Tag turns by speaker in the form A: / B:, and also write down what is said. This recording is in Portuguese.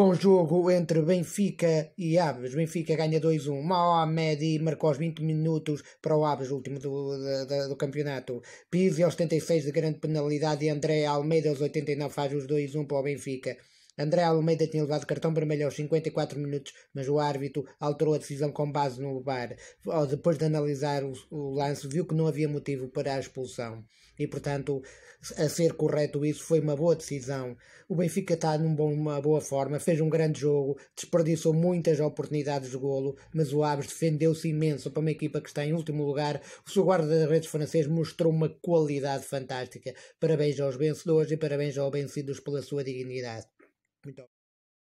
A: Bom jogo entre Benfica e Aves. Benfica ganha 2-1. Mohamed marcou aos 20 minutos para o Aves, o último do, do, do campeonato. Pizzi aos 76 de grande penalidade e André Almeida aos 89 faz os 2-1 para o Benfica. André Almeida tinha levado cartão vermelho aos 54 minutos, mas o árbitro alterou a decisão com base no VAR. Depois de analisar o, o lance, viu que não havia motivo para a expulsão. E, portanto, a ser correto isso, foi uma boa decisão. O Benfica está numa boa forma, fez um grande jogo, desperdiçou muitas oportunidades de golo, mas o Aves defendeu-se imenso para uma equipa que está em último lugar. O seu guarda-redes francês mostrou uma qualidade
B: fantástica. Parabéns aos vencedores e parabéns aos vencidos pela sua dignidade. 見た。